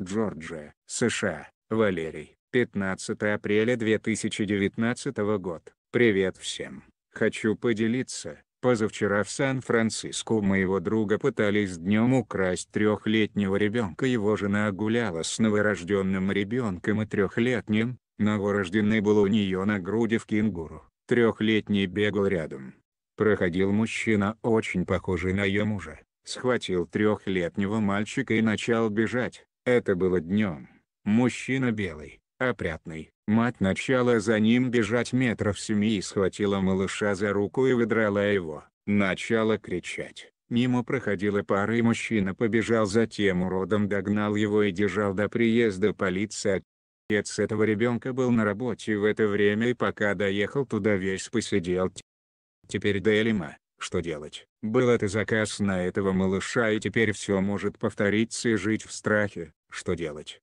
Джорджия, США, Валерий, 15 апреля 2019 год. Привет всем. Хочу поделиться, позавчера в Сан-Франциско моего друга пытались днем украсть трехлетнего ребенка его жена гуляла с новорожденным ребенком и трехлетним, новорожденный был у нее на груди в кенгуру, трехлетний бегал рядом. Проходил мужчина очень похожий на ее мужа, схватил трехлетнего мальчика и начал бежать. Это было днем. Мужчина белый, опрятный. Мать начала за ним бежать метров семи и схватила малыша за руку и выдрала его. Начала кричать. Мимо проходила пара и мужчина побежал за тем уродом догнал его и держал до приезда полиции. Отец этого ребенка был на работе в это время и пока доехал туда весь посидел. Теперь Делима, что делать? Был это заказ на этого малыша и теперь все может повториться и жить в страхе что делать.